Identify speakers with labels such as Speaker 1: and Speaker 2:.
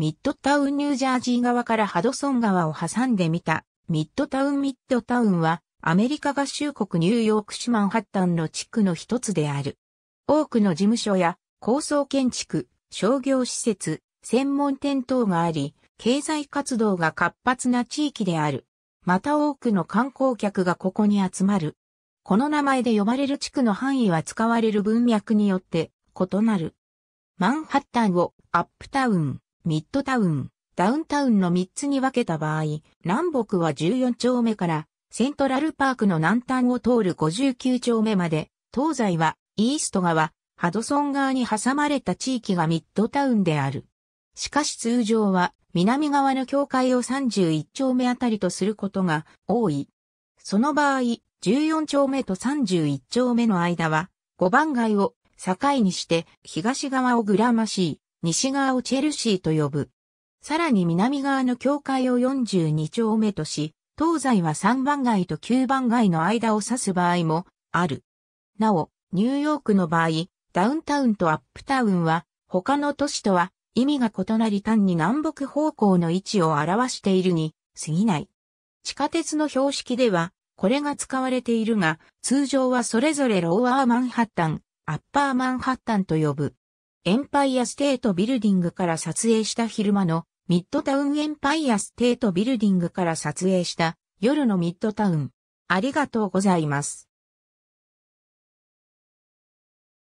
Speaker 1: ミッドタウンニュージャージー側からハドソン川を挟んでみた。ミッドタウンミッド
Speaker 2: タウンはアメリカ合衆国ニューヨーク市マンハッタンの地区の一つである。多くの事務所や高層建築、商業施設、専門店等があり、経済活動が活発な地域である。また多くの観光客がここに集まる。この名前で呼ばれる地区の範囲は使われる文脈によって異なる。マンハッタンをアップタウン、ミッドタウン、ダウンタウンの3つに分けた場合、南北は14丁目からセントラルパークの南端を通る59丁目まで、東西はイースト側、ハドソン側に挟まれた地域がミッドタウンである。しかし通常は南側の境界を31丁目あたりとすることが多い。その場合、14丁目と31丁目の間は5番街を境にして東側をグラマシー、西側をチェルシーと呼ぶ。さらに南側の境界を42丁目とし、東西は3番街と9番街の間を指す場合もある。なお、ニューヨークの場合、ダウンタウンとアップタウンは他の都市とは意味が異なり単に南北方向の位置を表しているに過ぎない。地下鉄の標識ではこれが使われているが、通常はそれぞれローアーマンハッタン、アッパーマンハッタンと呼ぶ。エンパイアステートビルディングから撮影した昼間のミッドタウンエンパイアステートビルディングから撮影した夜のミッドタ
Speaker 1: ウン。ありがとうございます。